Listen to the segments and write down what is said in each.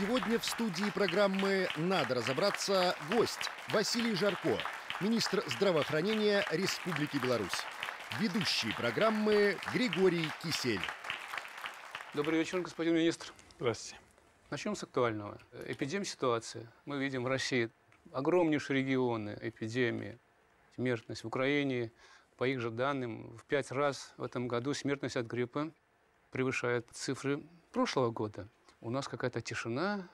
Сегодня в студии программы «Надо разобраться» гость Василий Жарко, министр здравоохранения Республики Беларусь. Ведущий программы Григорий Кисель. Добрый вечер, господин министр. Здравствуйте. Начнем с актуального. Эпидемия ситуации. Мы видим в России огромнейшие регионы эпидемии, смертность. В Украине, по их же данным, в пять раз в этом году смертность от гриппа превышает цифры прошлого года у нас какая-то тишина.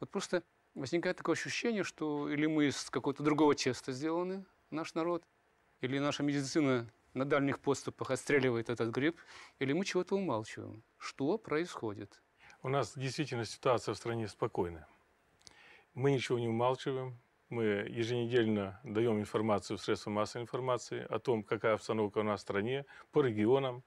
Вот просто возникает такое ощущение, что или мы из какого-то другого теста сделаны, наш народ, или наша медицина на дальних поступах отстреливает этот гриб, или мы чего-то умалчиваем. Что происходит? У нас действительно ситуация в стране спокойная. Мы ничего не умалчиваем, мы еженедельно даем информацию в средства массовой информации о том, какая обстановка у нас в стране, по регионам.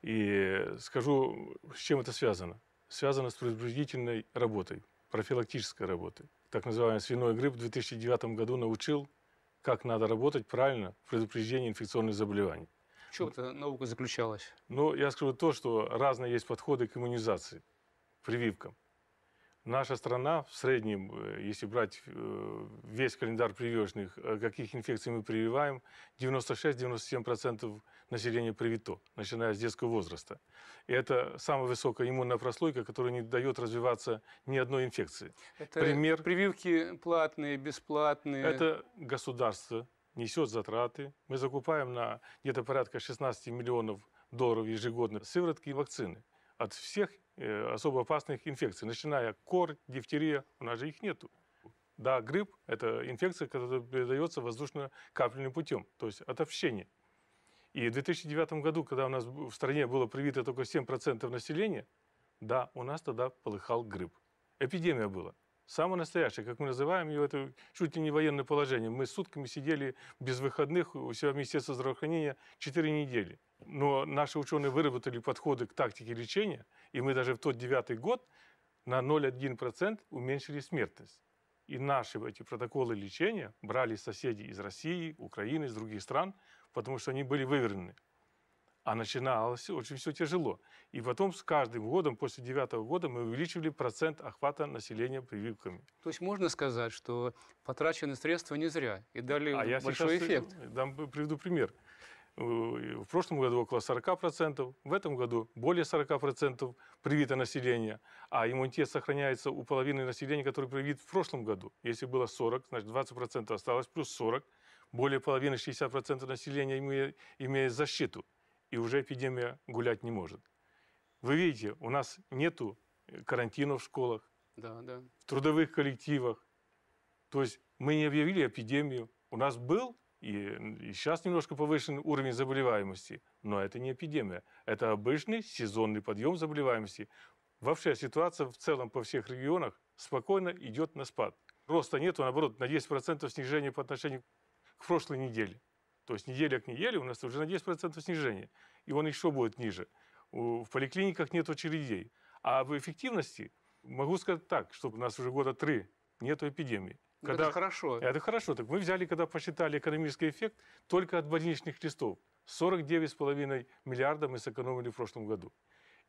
И скажу, с чем это связано – связано с предупредительной работой, профилактической работой. Так называемый свиной грипп в 2009 году научил, как надо работать правильно в предупреждении инфекционных заболеваний. В чем эта наука заключалась? Ну, я скажу то, что разные есть подходы к иммунизации, прививкам. Наша страна в среднем, э, если брать э, весь календарь прививочных, э, каких инфекций мы прививаем, 96-97% населения привито, начиная с детского возраста. И это самая высокая иммунная прослойка, которая не дает развиваться ни одной инфекции. Это Пример, прививки платные, бесплатные? Это государство несет затраты. Мы закупаем на где-то порядка 16 миллионов долларов ежегодно сыворотки и вакцины от всех э, особо опасных инфекций, начиная кор, дифтерия, у нас же их нету. Да, грипп – это инфекция, которая передается воздушно-капельным путем, то есть от общения. И в 2009 году, когда у нас в стране было привито только 7% населения, да, у нас тогда полыхал грипп. Эпидемия была самое настоящее, как мы называем его, это чуть ли не военное положение. Мы сутками сидели без выходных у себя в Министерстве здравоохранения 4 недели. Но наши ученые выработали подходы к тактике лечения, и мы даже в тот девятый год на 0,1% уменьшили смертность. И наши эти протоколы лечения брали соседи из России, Украины, из других стран, потому что они были выверены. А начиналось очень все тяжело. И потом с каждым годом, после девятого года, мы увеличивали процент охвата населения прививками. То есть можно сказать, что потраченные средства не зря и дали а большой я э, эффект. Дам, э, приведу пример. В прошлом году около 40%, в этом году более 40% привито население, а иммунитет сохраняется у половины населения, который привит в прошлом году. Если было 40, значит 20% осталось, плюс 40, более половины 60% населения имеет, имеет защиту и уже эпидемия гулять не может. Вы видите, у нас нету э, карантина в школах, да, да. в трудовых коллективах. То есть мы не объявили эпидемию. У нас был и, и сейчас немножко повышен уровень заболеваемости, но это не эпидемия. Это обычный сезонный подъем заболеваемости. Вообще ситуация в целом по всех регионах спокойно идет на спад. Роста нет, а наоборот, на 10% снижение по отношению к прошлой неделе. То есть неделя к неделе у нас уже на 10% снижение, и он еще будет ниже. В поликлиниках нет очередей. А в эффективности могу сказать так, что у нас уже года три нет эпидемии. Ну, когда... Это хорошо. Это хорошо. Так мы взяли, когда посчитали экономический эффект только от больничных листов. 49,5 миллиарда мы сэкономили в прошлом году.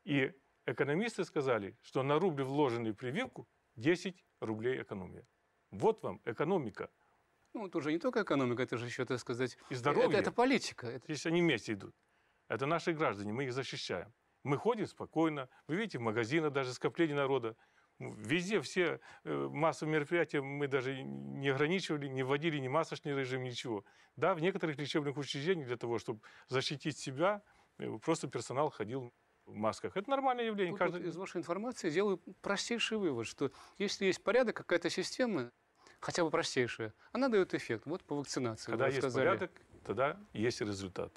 И экономисты сказали, что на рубль, вложенный прививку, 10 рублей экономия. Вот вам экономика – ну, тут уже не только экономика, это же еще, так сказать... И здоровье. Это, это политика. Это... Здесь они вместе идут. Это наши граждане, мы их защищаем. Мы ходим спокойно. Вы видите, в магазинах даже скопление народа. Везде все э, массовые мероприятия мы даже не ограничивали, не вводили ни масочный режим, ничего. Да, в некоторых лечебных учреждениях для того, чтобы защитить себя, э, просто персонал ходил в масках. Это нормальное явление. Тут, Каждый... вот из вашей информации делаю простейший вывод, что если есть порядок, какая-то система, хотя бы простейшая, она дает эффект. Вот по вакцинации. Когда есть сказали. порядок, тогда есть результат.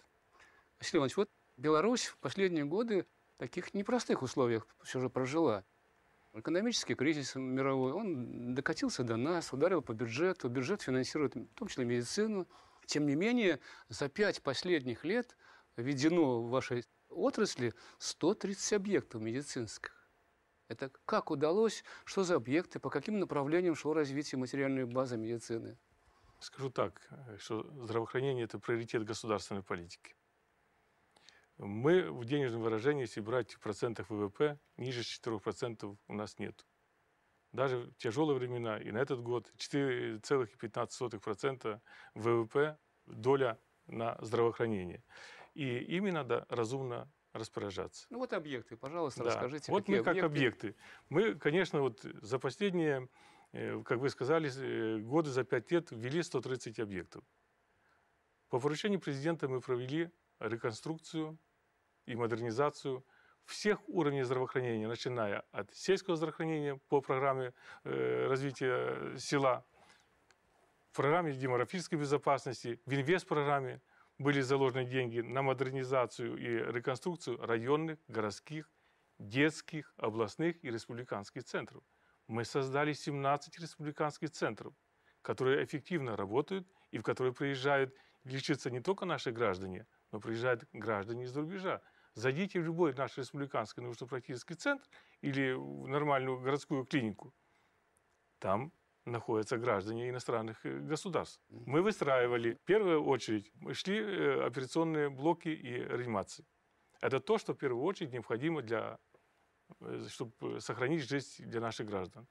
Василий Иванович, вот Беларусь в последние годы в таких непростых условиях все же прожила. Экономический кризис мировой, он докатился до нас, ударил по бюджету. Бюджет финансирует в том числе медицину. Тем не менее, за пять последних лет введено в вашей отрасли 130 объектов медицинских. Это как удалось, что за объекты, по каким направлениям шло развитие материальной базы медицины? Скажу так, что здравоохранение – это приоритет государственной политики. Мы в денежном выражении, если брать в процентах ВВП, ниже 4% у нас нет. Даже в тяжелые времена, и на этот год 4,15% ВВП доля на здравоохранение. И именно да, разумно распоряжаться. Ну вот объекты, пожалуйста, да. расскажите. Вот мы как объекты? объекты. Мы, конечно, вот за последние, э, как вы сказали, э, годы за 5 лет ввели 130 объектов. По поручению президента мы провели реконструкцию и модернизацию всех уровней здравоохранения, начиная от сельского здравоохранения по программе э, развития села, программе демографической безопасности, в инвест-программе – были заложены деньги на модернизацию и реконструкцию районных, городских, детских, областных и республиканских центров. Мы создали 17 республиканских центров, которые эффективно работают и в которые приезжают лечиться не только наши граждане, но приезжают граждане из рубежа. Зайдите в любой наш республиканский научно-практический центр или в нормальную городскую клинику. Там находятся граждане иностранных э, государств. Мы выстраивали, в первую очередь, шли э, операционные блоки и реанимации. Это то, что в первую очередь необходимо для, э, чтобы сохранить жизнь для наших граждан.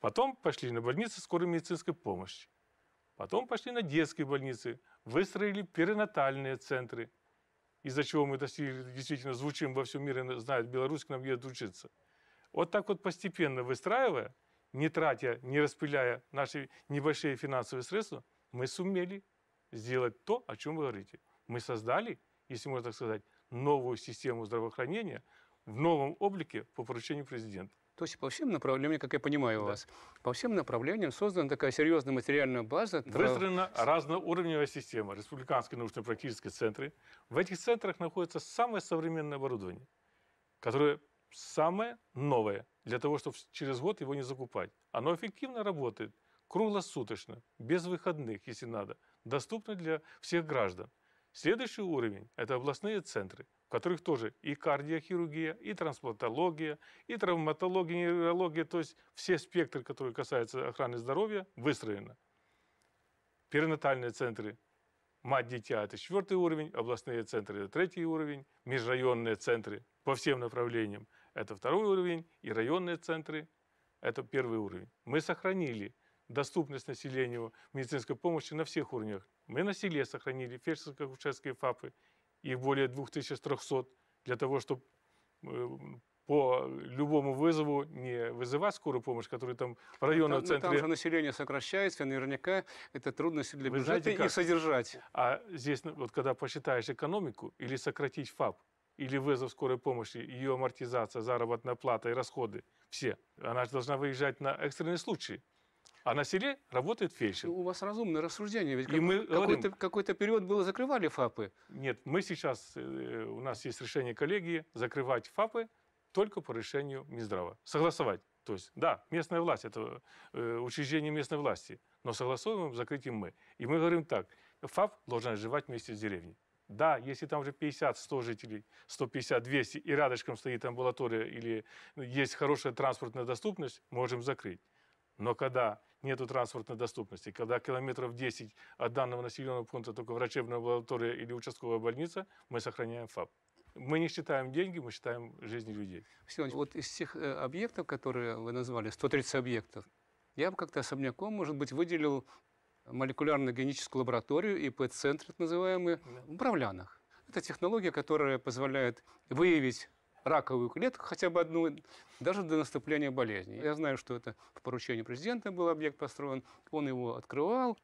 Потом пошли на больницы скорой медицинской помощи. Потом пошли на детские больницы, выстроили перинатальные центры, из-за чего мы достигли, действительно звучим во всем мире, знают, белорусский нам едет учиться. Вот так вот постепенно выстраивая, не тратя, не распыляя наши небольшие финансовые средства, мы сумели сделать то, о чем вы говорите. Мы создали, если можно так сказать, новую систему здравоохранения в новом облике по поручению президента. То есть по всем направлениям, как я понимаю да. вас, по всем направлениям создана такая серьезная материальная база. Выстроена трав... разноуровневая система, республиканские научно-практические центры. В этих центрах находится самое современное оборудование, которое самое новое – для того, чтобы через год его не закупать. Оно эффективно работает, круглосуточно, без выходных, если надо, доступно для всех граждан. Следующий уровень – это областные центры, в которых тоже и кардиохирургия, и трансплантология, и травматология, и нейрология, то есть все спектры, которые касаются охраны здоровья, выстроены. Перинатальные центры мать-дитя – это четвертый уровень, областные центры – это третий уровень, межрайонные центры по всем направлениям – это второй уровень, и районные центры – это первый уровень. Мы сохранили доступность населению медицинской помощи на всех уровнях. Мы на селе сохранили фельдшерско-акушерские ФАПы, их более 2300, для того, чтобы э, по любому вызову не вызывать скорую помощь, которая там в ну, районном там, ну, центре... Там же население сокращается, наверняка это трудно для бюджета и содержать. А здесь, ну, вот когда посчитаешь экономику или сократить ФАП, или вызов скорой помощи, ее амортизация, заработная плата и расходы, все. Она же должна выезжать на экстренные случаи. А на селе работает фельдшер. У вас разумное рассуждение. Ведь как, мы какой-то, какой период было закрывали ФАПы. Нет, мы сейчас, э, у нас есть решение коллегии закрывать ФАПы только по решению Минздрава. Согласовать. То есть, да, местная власть, это э, учреждение местной власти, но согласуем закрытием мы. И мы говорим так, ФАП должен жевать вместе с деревней. Да, если там уже 50-100 жителей, 150-200, и рядышком стоит амбулатория или ну, есть хорошая транспортная доступность, можем закрыть. Но когда нет транспортной доступности, когда километров 10 от данного населенного пункта только врачебная амбулатория или участковая больница, мы сохраняем ФАП. Мы не считаем деньги, мы считаем жизни людей. Все, вот из всех э, объектов, которые вы назвали, 130 объектов, я бы как-то особняком, может быть, выделил молекулярно-геническую лабораторию, ИП-центр, так называемый, в Бравлянах. Это технология, которая позволяет выявить раковую клетку, хотя бы одну, даже до наступления болезни. Я знаю, что это по поручению президента был объект построен, он его открывал,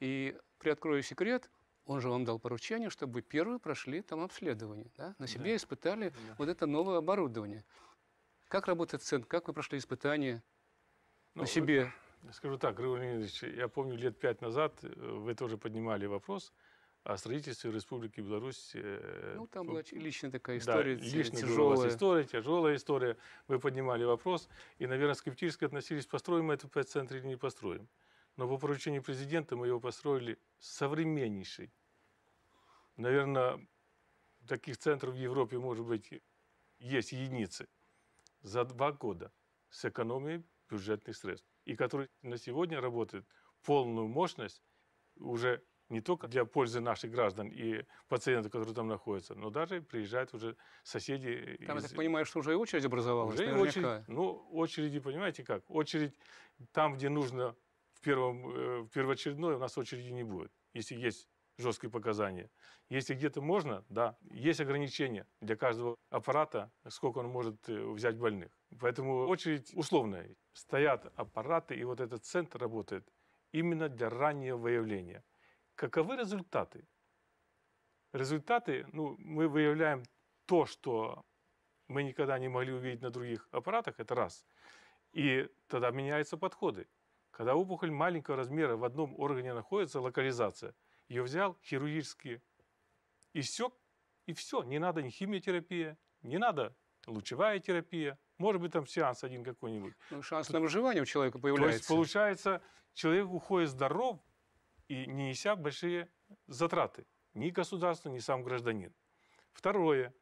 и приоткрою секрет, он же вам дал поручение, чтобы вы первые прошли там обследование, да? на себе да. испытали да. вот это новое оборудование. Как работает центр, как вы прошли испытания ну, на себе? Скажу так, Григорий Леонидович, я помню, лет пять назад э, вы тоже поднимали вопрос о строительстве Республики Беларусь. Э, ну, там была личная такая история, да, личная э, тяжелая. история, тяжелая история. Вы поднимали вопрос и, наверное, скептически относились, построим мы этот центр или не построим. Но по поручению президента мы его построили современнейший. Наверное, таких центров в Европе, может быть, есть единицы. За два года с экономией бюджетных средств и который на сегодня работает полную мощность уже не только для пользы наших граждан и пациентов, которые там находятся, но даже приезжают уже соседи. Там, из... я так понимаю, что уже и очередь образовалась? Уже наверняка. очередь, ну, очереди, понимаете как? Очередь там, где нужно в, первом, э, в первоочередное, у нас очереди не будет, если есть жесткие показания. Если где-то можно, да, есть ограничения для каждого аппарата, сколько он может э, взять больных. Поэтому очередь условная стоят аппараты, и вот этот центр работает именно для раннего выявления. Каковы результаты? Результаты, ну, мы выявляем то, что мы никогда не могли увидеть на других аппаратах, это раз. И тогда меняются подходы. Когда опухоль маленького размера в одном органе находится, локализация, ее взял хирургически, все, и все. Не надо ни химиотерапия, не надо лучевая терапия, может быть, там сеанс один какой-нибудь. Ну, шанс на выживание у человека появляется. То есть, получается, человек уходит здоров и не неся большие затраты. Ни государство, ни сам гражданин. Второе.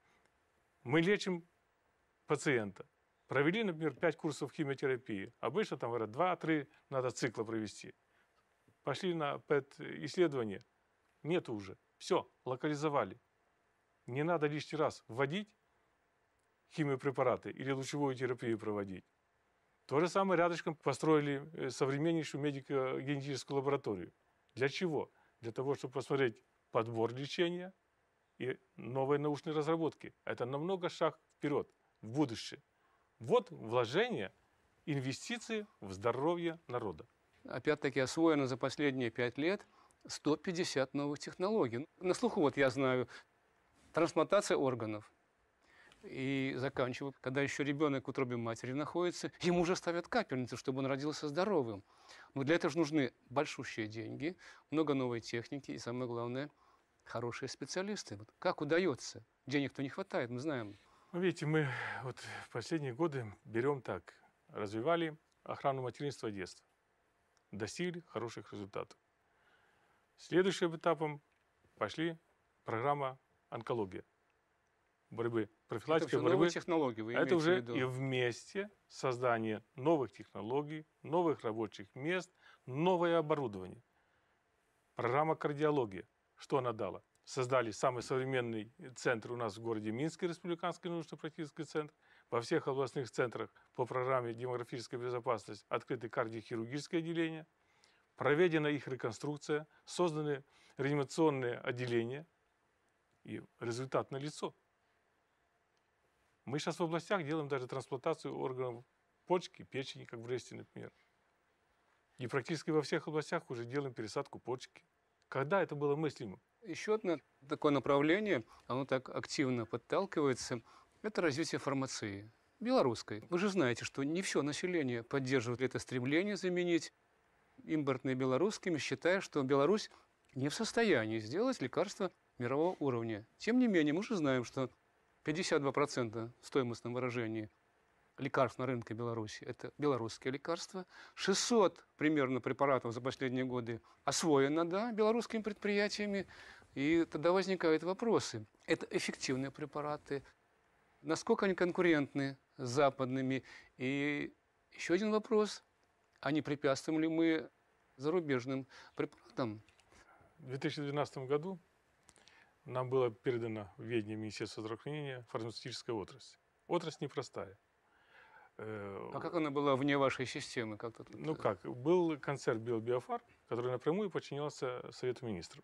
Мы лечим пациента. Провели, например, 5 курсов химиотерапии. Обычно там говорят, 2-3 надо цикла провести. Пошли на ПЭТ-исследование. Нет уже. Все, локализовали. Не надо лишний раз вводить химиопрепараты или лучевую терапию проводить. То же самое рядышком построили э, современнейшую медико-генетическую лабораторию. Для чего? Для того, чтобы посмотреть подбор лечения и новые научные разработки. Это намного шаг вперед, в будущее. Вот вложение, инвестиции в здоровье народа. Опять-таки освоено за последние пять лет 150 новых технологий. На слуху вот я знаю трансплантация органов, и заканчиваю. Когда еще ребенок в утробе матери находится, ему уже ставят капельницу, чтобы он родился здоровым. Но для этого же нужны большущие деньги, много новой техники и, самое главное, хорошие специалисты. Вот как удается? Денег-то не хватает, мы знаем. Ну, видите, мы вот в последние годы берем так, развивали охрану материнства и детства, достигли хороших результатов. Следующим этапом пошли программа онкология – борьбы, профилактики это борьбы. технологии, вы а это уже в виду. и вместе создание новых технологий, новых рабочих мест, новое оборудование. Программа кардиологии, что она дала? Создали самый современный центр у нас в городе Минске, Республиканский научно-практический центр. Во всех областных центрах по программе демографическая безопасность открыты кардиохирургическое отделение. Проведена их реконструкция, созданы реанимационные отделения. И результат налицо. Мы сейчас в областях делаем даже трансплантацию органов почки, печени, как в Бресте, например. И практически во всех областях уже делаем пересадку почки. Когда это было мыслимо? Еще одно такое направление, оно так активно подталкивается, это развитие фармации белорусской. Вы же знаете, что не все население поддерживает это стремление заменить импортные белорусскими, считая, что Беларусь не в состоянии сделать лекарства мирового уровня. Тем не менее, мы же знаем, что 52% в стоимостном выражении лекарств на рынке Беларуси – это белорусские лекарства. 600 примерно препаратов за последние годы освоено да, белорусскими предприятиями. И тогда возникают вопросы. Это эффективные препараты? Насколько они конкурентны с западными? И еще один вопрос. А не препятствуем ли мы зарубежным препаратам? В 2012 году нам было передано в ведение Министерства здравоохранения фармацевтическая отрасль. Отрасль непростая. Э, а как она была вне вашей системы? Как тут... Ну как, был концерт «Биобиофар», который напрямую подчинялся Совету Министров.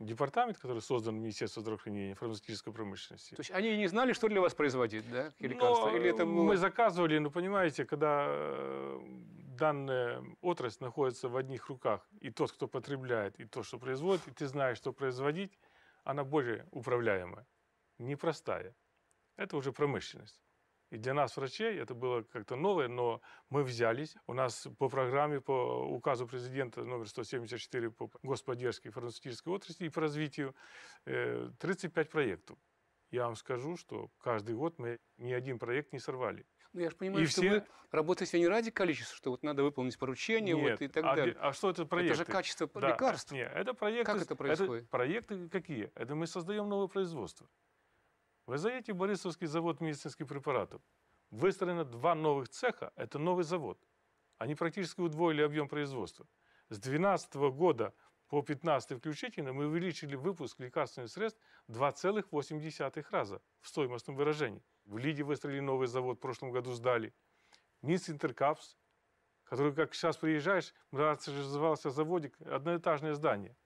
Департамент, который создан Министерство здравоохранения фармацевтической промышленности. То есть они не знали, что для вас производить, да, лекарства? Но Или это было... Мы заказывали, но ну, понимаете, когда э, данная отрасль находится в одних руках, и тот, кто потребляет, и то, что производит, и ты знаешь, что производить, она более управляемая, непростая. Это уже промышленность. И для нас, врачей, это было как-то новое, но мы взялись. У нас по программе, по указу президента номер 174 по господдержке фармацевтической отрасли и по развитию 35 э, проектов. Я вам скажу, что каждый год мы ни один проект не сорвали. Ну, я же понимаю, и что все... вы работаете не ради количества, что вот надо выполнить поручение вот, и так а, далее. А что это проекты? Это же качество да. лекарств. Нет, это проекты... Как это происходит? Это проекты какие? Это мы создаем новое производство. Вы знаете, Борисовский завод медицинских препаратов. Выстроено два новых цеха, это новый завод. Они практически удвоили объем производства. С 2012 года по 15 включительно мы увеличили выпуск лекарственных средств 2,8 раза в стоимостном выражении. В Лиде выстроили новый завод, в прошлом году сдали. Минс Интеркапс, который, как сейчас приезжаешь, раньше назывался заводик, одноэтажное здание.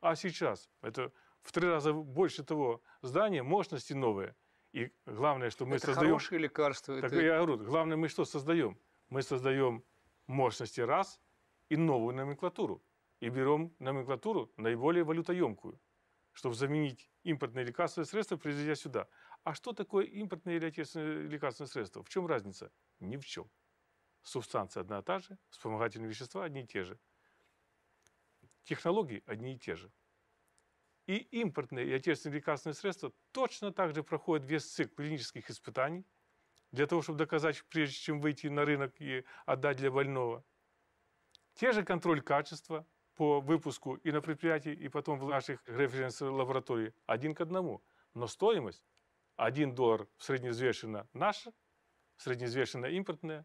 А сейчас это в три раза больше того здания, мощности новые. И главное, что мы это создаем... хорошие лекарства. Так это... я говорю, главное, мы что создаем? Мы создаем мощности раз и новую номенклатуру и берем номенклатуру наиболее валютоемкую, чтобы заменить импортные лекарственные средства, привезя сюда. А что такое импортные или отечественные лекарственные средства? В чем разница? Ни в чем. Субстанция одна и та же, вспомогательные вещества одни и те же. Технологии одни и те же. И импортные и отечественные лекарственные средства точно так же проходят весь цикл клинических испытаний, для того, чтобы доказать, прежде чем выйти на рынок и отдать для больного. Те же контроль качества, по выпуску и на предприятии, и потом в наших референс-лаборатории один к одному. Но стоимость 1 доллар среднеизвешенно наша, среднеизвешенно импортная,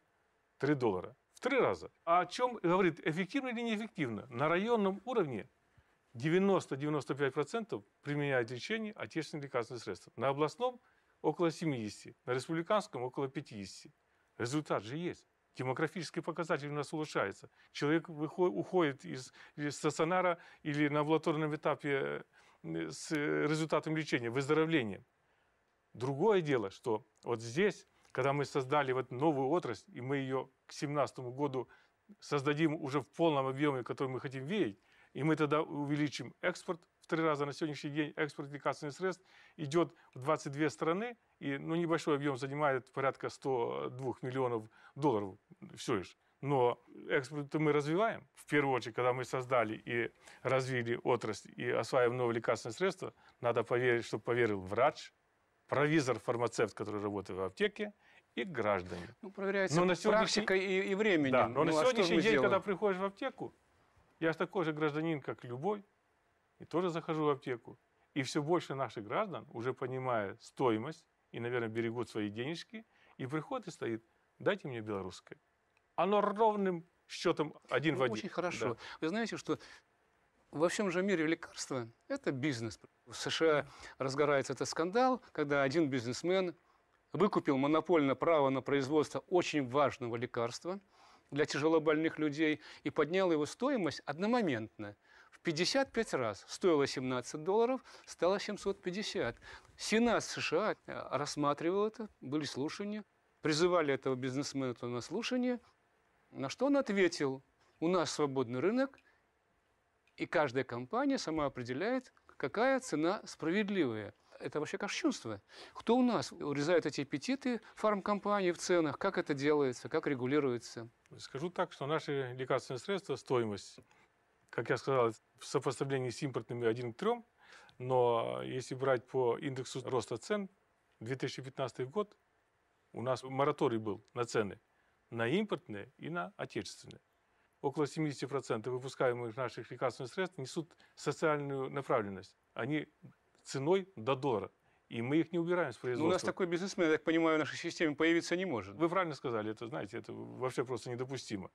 3 доллара. В три раза. А о чем говорит, эффективно или неэффективно? На районном уровне 90-95% применяют лечение отечественных лекарственных средств. На областном около 70, на республиканском около 50. Результат же есть демографический показатель у нас улучшается. Человек выходит, уходит из, из стационара или на амбулаторном этапе э, с результатом лечения, выздоровлением. Другое дело, что вот здесь, когда мы создали вот новую отрасль, и мы ее к 2017 году создадим уже в полном объеме, который мы хотим видеть, и мы тогда увеличим экспорт, три раза на сегодняшний день экспорт лекарственных средств идет в 22 страны, и ну, небольшой объем занимает порядка 102 миллионов долларов все лишь. Но экспорт мы развиваем. В первую очередь, когда мы создали и развили отрасль и осваиваем новые лекарственные средства, надо поверить, чтобы поверил врач, провизор, фармацевт, который работает в аптеке, и граждане. Ну, проверяется но на сегодняшний... практика и, и временем. Да, но ну, на сегодняшний а день, сделаем? когда приходишь в аптеку, я же такой же гражданин, как любой, и тоже захожу в аптеку. И все больше наших граждан уже понимая стоимость и, наверное, берегут свои денежки, и приходит и стоит, дайте мне белорусское. Оно ровным счетом один ну, в один. Очень хорошо. Да. Вы знаете, что во всем же мире лекарства – это бизнес. В США разгорается этот скандал, когда один бизнесмен выкупил монопольное право на производство очень важного лекарства для тяжелобольных людей и поднял его стоимость одномоментно – 55 раз. Стоило 17 долларов, стало 750. Сенат США э, рассматривал это, были слушания. Призывали этого бизнесмена на слушание, на что он ответил, у нас свободный рынок, и каждая компания сама определяет, какая цена справедливая. Это вообще кощунство. Кто у нас урезает эти аппетиты фармкомпании в ценах? Как это делается? Как регулируется? Скажу так, что наши лекарственные средства, стоимость как я сказал, в сопоставлении с импортными 1 к 3, но если брать по индексу роста цен, 2015 год у нас мораторий был на цены, на импортные и на отечественные. Около 70% выпускаемых наших лекарственных средств несут социальную направленность. Они ценой до доллара. И мы их не убираем с ну, производства. Но у нас такой бизнесмен, я так понимаю, в нашей системе появиться не может. Вы правильно сказали, это, знаете, это вообще просто недопустимо.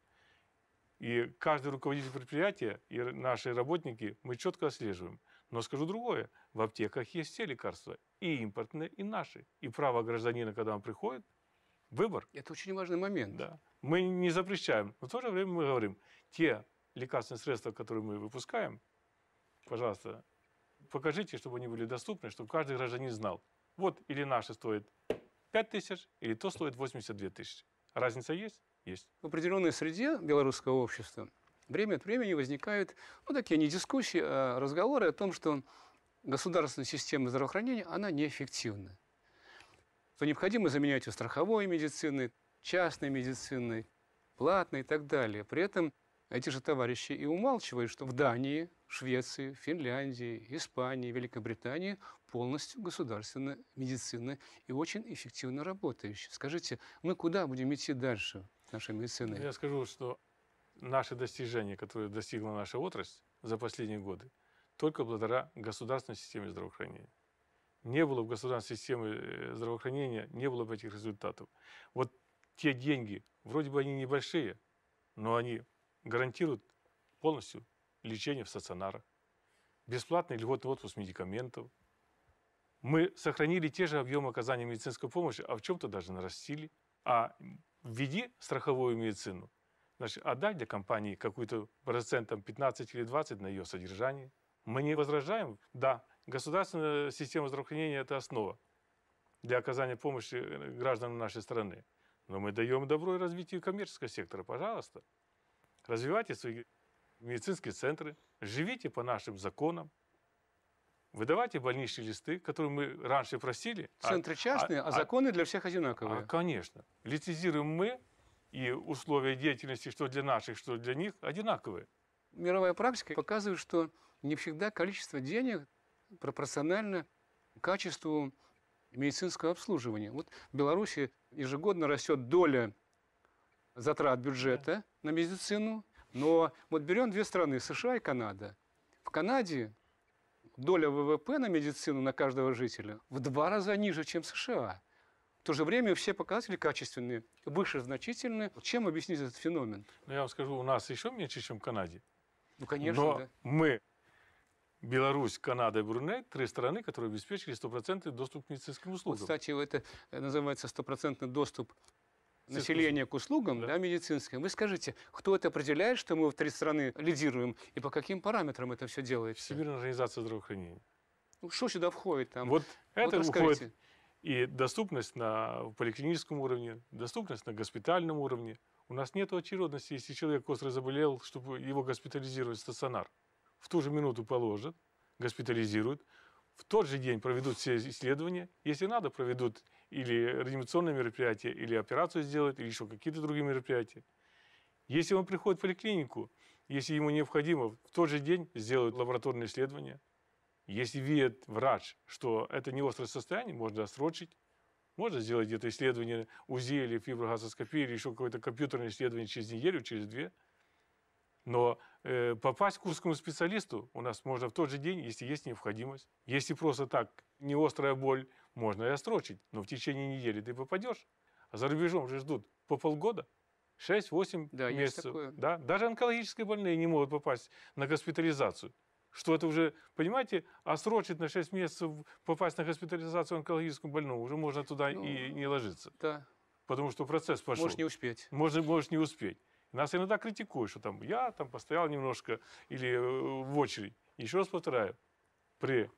И каждый руководитель предприятия и наши работники мы четко отслеживаем. Но скажу другое. В аптеках есть все лекарства. И импортные, и наши. И право гражданина, когда он приходит, выбор. Это очень важный момент. Да. Мы не запрещаем. Но в то же время мы говорим, те лекарственные средства, которые мы выпускаем, пожалуйста, покажите, чтобы они были доступны, чтобы каждый гражданин знал. Вот или наши стоят 5 тысяч, или то стоит 82 тысячи. Разница есть? есть. В определенной среде белорусского общества время от времени возникают, ну, такие не дискуссии, а разговоры о том, что государственная система здравоохранения, она неэффективна. Что необходимо заменять ее страховой медициной, частной медициной, платной и так далее. При этом эти же товарищи и умалчивают, что в Дании, Швеции, Финляндии, Испании, Великобритании полностью государственная медицина и очень эффективно работающая. Скажите, мы куда будем идти дальше? отношении цены. Я скажу, что наши достижения, которые достигла наша отрасль за последние годы, только благодаря государственной системе здравоохранения. Не было бы государственной системы э, здравоохранения, не было бы этих результатов. Вот те деньги, вроде бы они небольшие, но они гарантируют полностью лечение в стационарах, бесплатный льготный отпуск медикаментов. Мы сохранили те же объемы оказания медицинской помощи, а в чем-то даже нарастили. А введи страховую медицину, значит, отдай для компании какую-то процентом 15 или 20 на ее содержание. Мы не возражаем? Да. Государственная система здравоохранения – это основа для оказания помощи э, гражданам нашей страны. Но мы даем добро и развитию коммерческого сектора, пожалуйста. Развивайте свои медицинские центры, живите по нашим законам, выдавайте больничные листы, которые мы раньше просили. Центры а, частные, а, а законы а, для всех одинаковые. А, конечно. Лицензируем мы, и условия деятельности, что для наших, что для них, одинаковые. Мировая практика показывает, что не всегда количество денег пропорционально качеству медицинского обслуживания. Вот в Беларуси ежегодно растет доля затрат бюджета на медицину, но вот берем две страны, США и Канада. В Канаде доля ВВП на медицину на каждого жителя в два раза ниже, чем США. В то же время все показатели качественные, выше значительные. Чем объяснить этот феномен? Ну, я вам скажу, у нас еще меньше, чем в Канаде. Ну, конечно, Но да. мы, Беларусь, Канада и Бруней, три страны, которые обеспечили стопроцентный доступ к медицинским услугам. Вот, кстати, это называется стопроцентный доступ населения к услугам да. Да, медицинским. Вы скажите, кто это определяет, что мы в три страны лидируем, и по каким параметрам это все делается? Всемирная организация здравоохранения. Ну, что сюда входит? Там? Вот, вот это входит и доступность на поликлиническом уровне, доступность на госпитальном уровне. У нас нет очередности, если человек остро заболел, чтобы его госпитализировать в стационар. В ту же минуту положат, госпитализируют, в тот же день проведут все исследования, если надо, проведут или реанимационное мероприятия, или операцию сделают, или еще какие-то другие мероприятия. Если он приходит в поликлинику, если ему необходимо, в тот же день сделают лабораторные исследования. Если видит врач, что это не острое состояние, можно отсрочить. Можно сделать где-то исследование УЗИ или фиброгасоскопии, или еще какое-то компьютерное исследование через неделю, через две. Но Э, попасть к курскому специалисту у нас можно в тот же день, если есть необходимость. Если просто так, не острая боль, можно и острочить, но в течение недели ты попадешь. А за рубежом же ждут по полгода, 6-8 да, месяцев. Да? Даже онкологические больные не могут попасть на госпитализацию. Что это уже, понимаете, осрочить а на 6 месяцев попасть на госпитализацию онкологическому больному, уже можно туда ну, и не ложиться. Да. Потому что процесс пошел. Можешь не успеть. Можешь, можешь не успеть. Нас иногда критикуют, что там я там постоял немножко или э, в очередь. Еще раз повторяю, при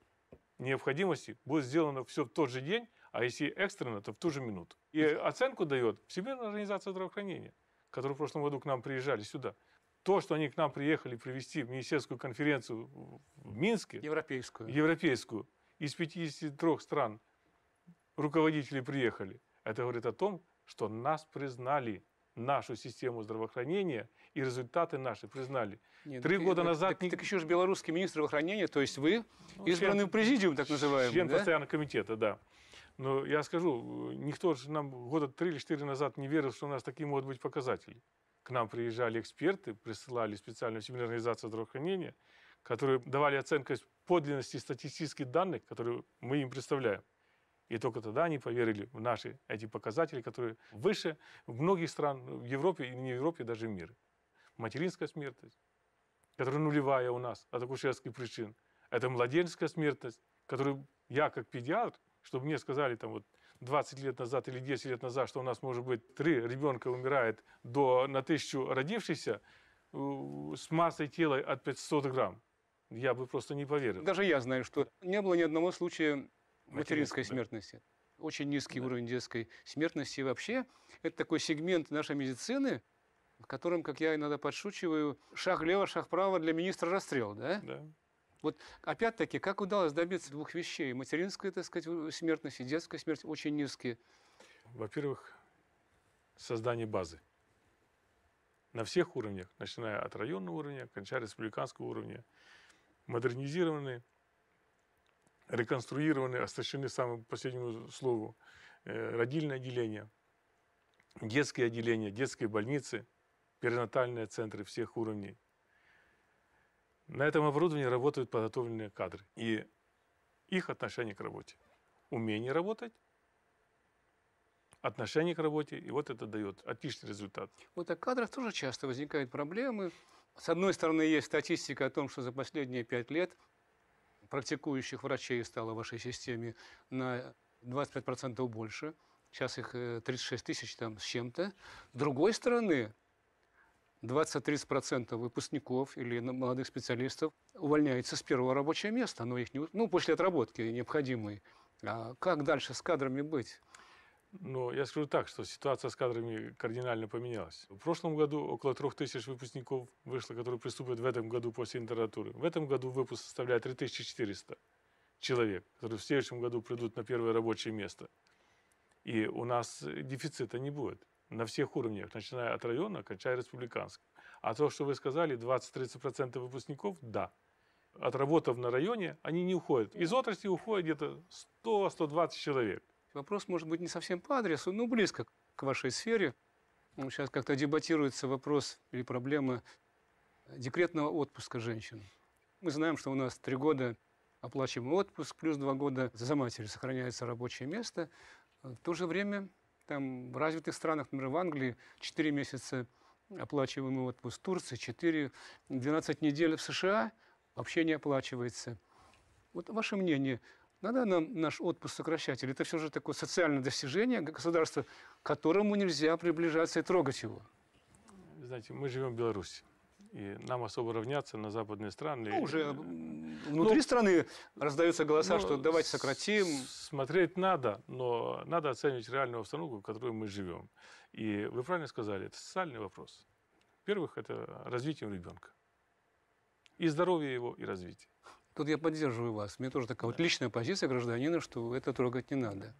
необходимости будет сделано все в тот же день, а если экстренно, то в ту же минуту. И оценку дает Всемирная организация здравоохранения, которая в прошлом году к нам приезжали сюда. То, что они к нам приехали привести в министерскую конференцию в Минске, европейскую, европейскую из 53 стран руководители приехали, это говорит о том, что нас признали – нашу систему здравоохранения и результаты наши признали. Нет, ну Три так, года назад... Так, так еще же белорусский министр здравоохранения, то есть вы ну, избранный член, президиум, так называемый, Член да? постоянного комитета, да. Но я скажу, никто же нам года три или четыре назад не верил, что у нас такие могут быть показатели. К нам приезжали эксперты, присылали специальную Всемирную организацию здравоохранения, которые давали оценку подлинности статистических данных, которые мы им представляем. И только тогда они поверили в наши эти показатели, которые выше многих стран в Европе и не в Европе, даже в мире. Материнская смертность, которая нулевая у нас от акушерских причин. Это младенческая смертность, которую я как педиатр, чтобы мне сказали там вот 20 лет назад или 10 лет назад, что у нас может быть три ребенка умирает до, на тысячу родившихся э, с массой тела от 500 грамм. Я бы просто не поверил. Даже я знаю, что не было ни одного случая материнской да. смертности. Очень низкий да. уровень детской смертности. И вообще, это такой сегмент нашей медицины, в котором, как я иногда подшучиваю, шаг лево, шаг право для министра расстрел, да? Да. Вот опять-таки, как удалось добиться двух вещей? Материнская, так сказать, смертность и детская смерть очень низкие. Во-первых, создание базы. На всех уровнях, начиная от районного уровня, кончая республиканского уровня, модернизированные реконструированы, а оснащены самым последнему слову, э, родильное отделение, детские отделения, детские больницы, перинатальные центры всех уровней. На этом оборудовании работают подготовленные кадры и их отношение к работе. Умение работать, отношение к работе, и вот это дает отличный результат. Вот о кадрах тоже часто возникают проблемы. С одной стороны, есть статистика о том, что за последние пять лет – практикующих врачей стало в вашей системе на 25% больше. Сейчас их 36 э, тысяч там с чем-то. С другой стороны, 20-30% выпускников или молодых специалистов увольняются с первого рабочего места, но их не, ну, после отработки необходимой. А как дальше с кадрами быть? Но я скажу так, что ситуация с кадрами кардинально поменялась. В прошлом году около трех тысяч выпускников вышло, которые приступают в этом году после интернатуры. В этом году выпуск составляет 3400 человек, которые в следующем году придут на первое рабочее место. И у нас дефицита не будет на всех уровнях, начиная от района, кончая республиканским. А то, что вы сказали, 20-30% выпускников, да. Отработав на районе, они не уходят. Из отрасли уходит где-то 100-120 человек. Вопрос может быть не совсем по адресу, но близко к вашей сфере. Сейчас ну, как-то дебатируется вопрос или проблема декретного отпуска женщин. Мы знаем, что у нас три года оплачиваемый отпуск, плюс два года за матерью сохраняется рабочее место. В то же время там, в развитых странах, например, в Англии 4 месяца оплачиваемый отпуск, в Турции 4, 12 недель в США вообще не оплачивается. Вот ваше мнение, надо нам наш отпуск сокращать? Или это все же такое социальное достижение государства, которому нельзя приближаться и трогать его? Знаете, мы живем в Беларуси. И нам особо равняться на западные страны. Ну, уже э, ну, внутри ну, страны раздаются голоса, ну, что давайте сократим. Смотреть надо, но надо оценивать реальную обстановку, в которой мы живем. И вы правильно сказали, это социальный вопрос. Во-первых, это развитие ребенка. И здоровье его, и развитие. Тут я поддерживаю вас. у меня тоже такая вот личная позиция гражданина, что это трогать не надо.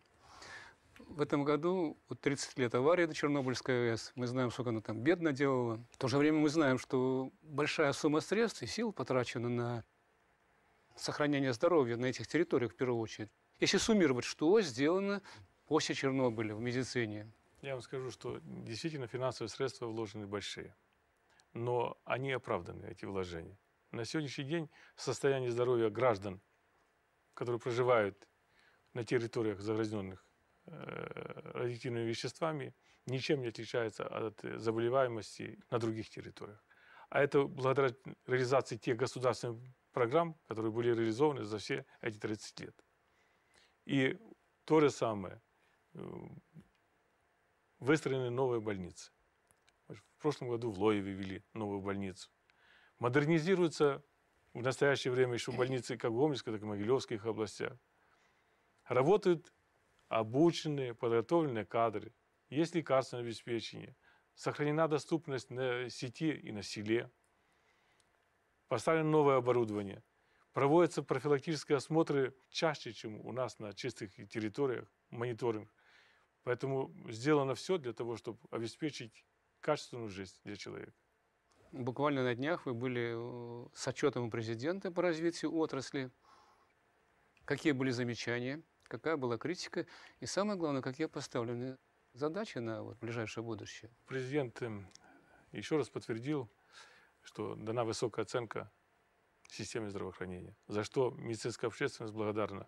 В этом году вот 30 лет аварии на Чернобыльской АЭС. Мы знаем, сколько она там бедно делала. В то же время мы знаем, что большая сумма средств и сил потрачена на сохранение здоровья на этих территориях в первую очередь. Если суммировать, что сделано после Чернобыля в медицине? Я вам скажу, что действительно финансовые средства вложены большие. Но они оправданы, эти вложения. На сегодняшний день состояние здоровья граждан, которые проживают на территориях загрязненных э, радиоактивными веществами, ничем не отличается от заболеваемости на других территориях. А это благодаря реализации тех государственных программ, которые были реализованы за все эти 30 лет. И то же самое, э, выстроены новые больницы. В прошлом году в Лоеве вели новую больницу. Модернизируются в настоящее время еще больницы как Гомельской, так и Могилевских областях. Работают обученные, подготовленные кадры. Есть лекарственное обеспечение. Сохранена доступность на сети и на селе. Поставлено новое оборудование. Проводятся профилактические осмотры чаще, чем у нас на чистых территориях, мониторинг. Поэтому сделано все для того, чтобы обеспечить качественную жизнь для человека. Буквально на днях вы были э, с отчетом у президента по развитию отрасли. Какие были замечания, какая была критика и, самое главное, какие поставлены задачи на вот ближайшее будущее? Президент эм, еще раз подтвердил, что дана высокая оценка системе здравоохранения, за что медицинская общественность благодарна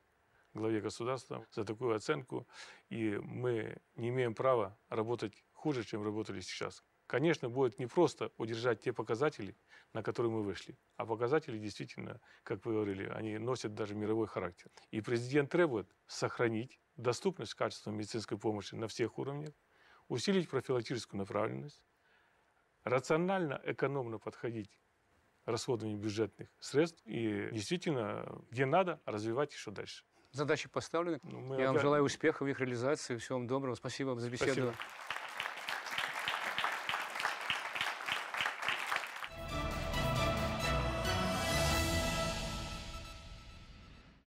главе государства за такую оценку. И мы не имеем права работать хуже, чем работали сейчас конечно, будет не просто удержать те показатели, на которые мы вышли, а показатели действительно, как вы говорили, они носят даже мировой характер. И президент требует сохранить доступность качества медицинской помощи на всех уровнях, усилить профилактическую направленность, рационально, экономно подходить расходованию бюджетных средств и действительно, где надо, развивать еще дальше. Задачи поставлены. Ну, Я обязаны... вам желаю успехов в их реализации. Всего вам доброго. Спасибо за беседу. Спасибо.